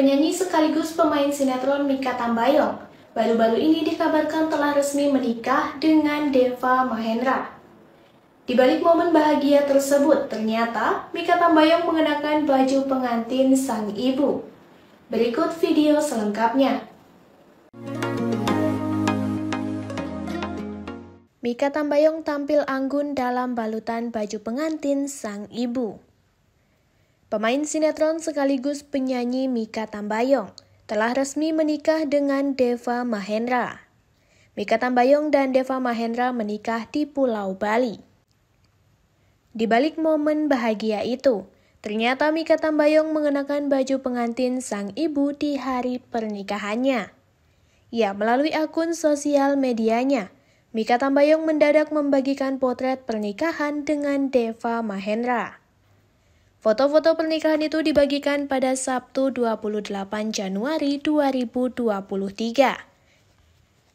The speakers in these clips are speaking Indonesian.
Penyanyi sekaligus pemain sinetron Mika Tambayong, baru-baru ini dikabarkan telah resmi menikah dengan Deva Mahendra. Di balik momen bahagia tersebut, ternyata Mika Tambayong mengenakan baju pengantin sang ibu. Berikut video selengkapnya. Mika Tambayong tampil anggun dalam balutan baju pengantin sang ibu. Pemain sinetron sekaligus penyanyi Mika Tambayong telah resmi menikah dengan Deva Mahendra. Mika Tambayong dan Deva Mahendra menikah di Pulau Bali. Di balik momen bahagia itu, ternyata Mika Tambayong mengenakan baju pengantin sang ibu di hari pernikahannya. Ya, melalui akun sosial medianya, Mika Tambayong mendadak membagikan potret pernikahan dengan Deva Mahendra. Foto-foto pernikahan itu dibagikan pada Sabtu 28 Januari 2023.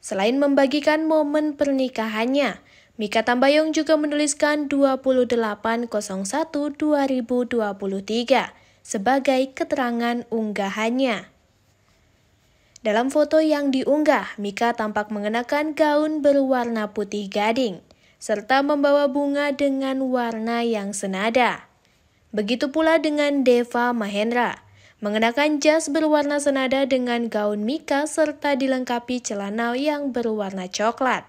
Selain membagikan momen pernikahannya, Mika Tambayong juga menuliskan 2801-2023 sebagai keterangan unggahannya. Dalam foto yang diunggah, Mika tampak mengenakan gaun berwarna putih gading, serta membawa bunga dengan warna yang senada. Begitu pula dengan Deva Mahendra, mengenakan jas berwarna senada dengan gaun mika serta dilengkapi celana yang berwarna coklat.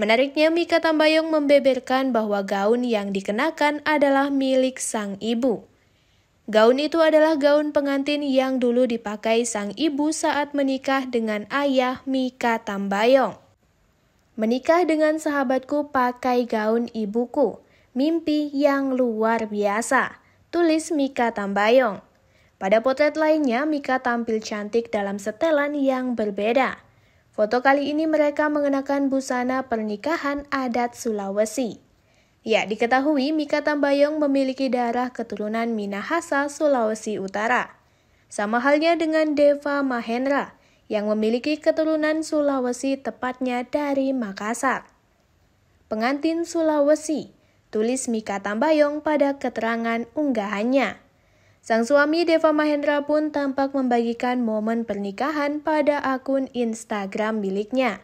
Menariknya, Mika Tambayong membeberkan bahwa gaun yang dikenakan adalah milik sang ibu. Gaun itu adalah gaun pengantin yang dulu dipakai sang ibu saat menikah dengan ayah Mika Tambayong. Menikah dengan sahabatku pakai gaun ibuku. Mimpi yang luar biasa, tulis Mika Tambayong. Pada potret lainnya, Mika tampil cantik dalam setelan yang berbeda. Foto kali ini mereka mengenakan busana pernikahan adat Sulawesi. Ya, diketahui Mika Tambayong memiliki darah keturunan Minahasa, Sulawesi Utara. Sama halnya dengan Deva Mahendra, yang memiliki keturunan Sulawesi tepatnya dari Makassar. Pengantin Sulawesi tulis Mika Tambayong pada keterangan unggahannya. Sang suami Deva Mahendra pun tampak membagikan momen pernikahan pada akun Instagram miliknya.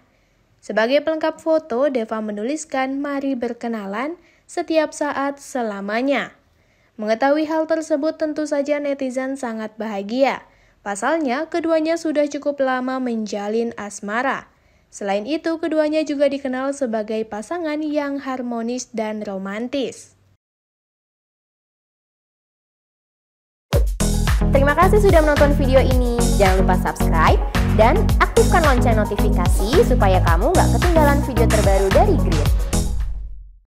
Sebagai pelengkap foto, Deva menuliskan mari berkenalan setiap saat selamanya. Mengetahui hal tersebut tentu saja netizen sangat bahagia. Pasalnya, keduanya sudah cukup lama menjalin asmara Selain itu, keduanya juga dikenal sebagai pasangan yang harmonis dan romantis. Terima kasih sudah menonton video ini. Jangan lupa subscribe dan aktifkan lonceng notifikasi supaya kamu nggak ketinggalan video terbaru dari Grid.